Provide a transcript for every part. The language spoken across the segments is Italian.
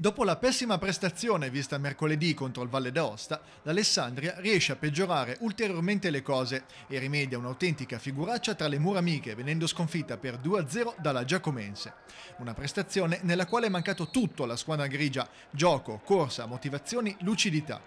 Dopo la pessima prestazione vista mercoledì contro il Valle d'Aosta, l'Alessandria riesce a peggiorare ulteriormente le cose e rimedia un'autentica figuraccia tra le mura amiche venendo sconfitta per 2-0 dalla Giacomense. Una prestazione nella quale è mancato tutto alla squadra grigia, gioco, corsa, motivazioni, lucidità.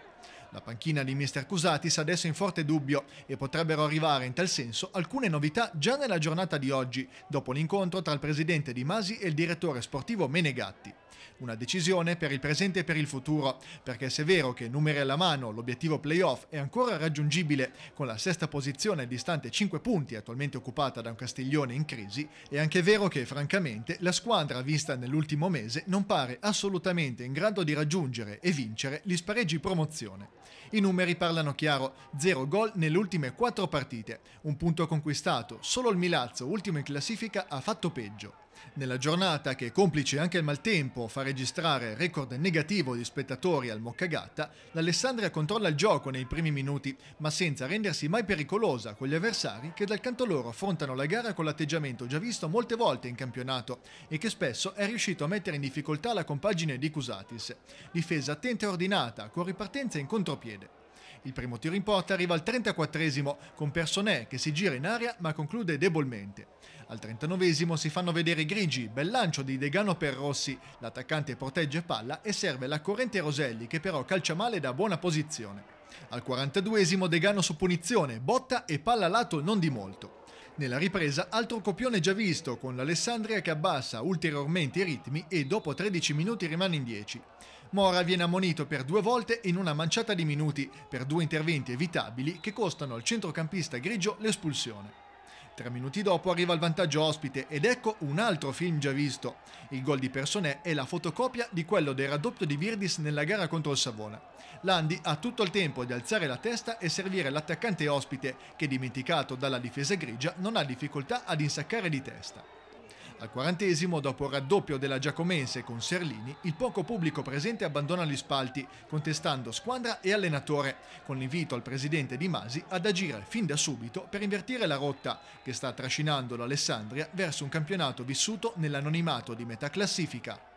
La panchina di Mr. Cusatis adesso in forte dubbio e potrebbero arrivare in tal senso alcune novità già nella giornata di oggi, dopo l'incontro tra il presidente Di Masi e il direttore sportivo Menegatti. Una decisione per il presente e per il futuro, perché se è vero che numeri alla mano l'obiettivo playoff è ancora raggiungibile con la sesta posizione distante 5 punti attualmente occupata da un Castiglione in crisi, è anche vero che francamente la squadra vista nell'ultimo mese non pare assolutamente in grado di raggiungere e vincere gli spareggi promozione. I numeri parlano chiaro, 0 gol nelle ultime 4 partite, un punto conquistato, solo il Milazzo, ultimo in classifica, ha fatto peggio. Nella giornata che, complice anche il maltempo, fa registrare record negativo di spettatori al Moccagatta, l'Alessandria controlla il gioco nei primi minuti, ma senza rendersi mai pericolosa con gli avversari che dal canto loro affrontano la gara con l'atteggiamento già visto molte volte in campionato e che spesso è riuscito a mettere in difficoltà la compagine di Cusatis. Difesa attenta e ordinata, con ripartenza in contropiede. Il primo tiro in porta arriva al 34esimo con Personè che si gira in aria ma conclude debolmente. Al 39esimo si fanno vedere i grigi, bel lancio di Degano per Rossi, l'attaccante protegge palla e serve la corrente Roselli che però calcia male da buona posizione. Al 42esimo Degano su punizione, botta e palla lato non di molto. Nella ripresa altro copione già visto con l'Alessandria che abbassa ulteriormente i ritmi e dopo 13 minuti rimane in 10. Mora viene ammonito per due volte in una manciata di minuti per due interventi evitabili che costano al centrocampista grigio l'espulsione. Tre minuti dopo arriva il vantaggio ospite ed ecco un altro film già visto. Il gol di Personè è la fotocopia di quello del raddoppio di Virdis nella gara contro il Savona. Landi ha tutto il tempo di alzare la testa e servire l'attaccante ospite che dimenticato dalla difesa grigia non ha difficoltà ad insaccare di testa. Al quarantesimo, dopo il raddoppio della Giacomense con Serlini, il poco pubblico presente abbandona gli spalti, contestando squadra e allenatore, con l'invito al presidente Di Masi ad agire fin da subito per invertire la rotta che sta trascinando l'Alessandria verso un campionato vissuto nell'anonimato di metà classifica.